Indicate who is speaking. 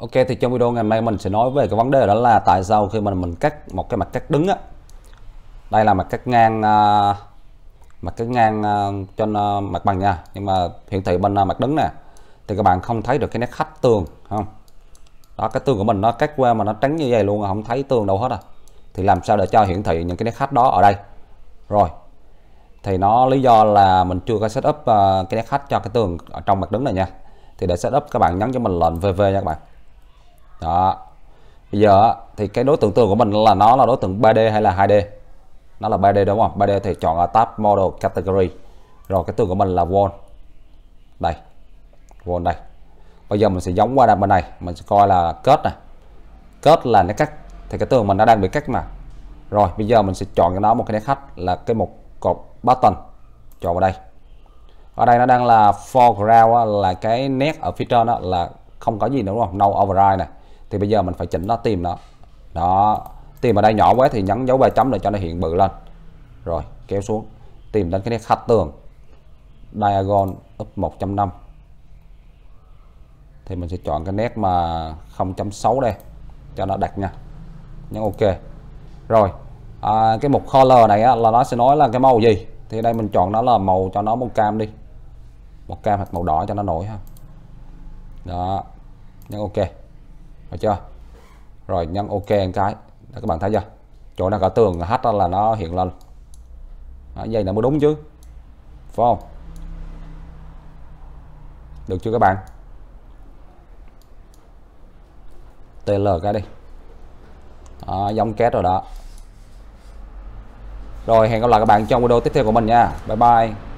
Speaker 1: Ok thì trong video ngày mai mình sẽ nói về cái vấn đề đó là tại sao khi mà mình cắt một cái mặt cắt đứng á đây là mặt cắt ngang à, mặt cắt ngang à, trên à, mặt bằng nha nhưng mà hiển thị bên mặt đứng nè thì các bạn không thấy được cái nét hách tường không đó cái tường của mình nó cắt qua mà nó trắng như vậy luôn không thấy tường đâu hết à thì làm sao để cho hiển thị những cái nét hách đó ở đây rồi thì nó lý do là mình chưa có setup cái nét hách cho cái tường ở trong mặt đứng này nha thì để setup các bạn nhấn cho mình lệnh VV nha các bạn đó bây giờ thì cái đối tượng tường của mình là nó là đối tượng 3D hay là 2D nó là 3D đúng không 3D thì chọn ở tab model category rồi cái tường của mình là wall đây wall đây bây giờ mình sẽ giống qua bên này mình sẽ coi là kết này kết là nó cắt thì cái tường mình nó đang bị cắt mà rồi bây giờ mình sẽ chọn cho nó một cái nét khách là cái một cột button chọn vào đây ở đây nó đang là foreground là cái nét ở phía trên đó là không có gì nữa đúng không no override này thì bây giờ mình phải chỉnh nó tìm nó đó tìm ở đây nhỏ quá thì nhấn dấu ba chấm để cho nó hiện bự lên rồi kéo xuống tìm đến cái nét khách tường diagon up 1.5 thì mình sẽ chọn cái nét mà 0.6 đây cho nó đặt nha nhấn ok rồi à, cái mục color này á, là nó sẽ nói là cái màu gì thì đây mình chọn nó là màu cho nó màu cam đi màu cam hoặc màu đỏ cho nó nổi ha đó nhấn ok được chưa rồi nhấn ok một cái đó, các bạn thấy chưa chỗ nào cả tường hát là nó hiện lên đó, dây là mới đúng chứ phải không được chưa các bạn TL cái đi đó, giống kết rồi đó rồi hẹn gặp lại các bạn trong video tiếp theo của mình nha bye bye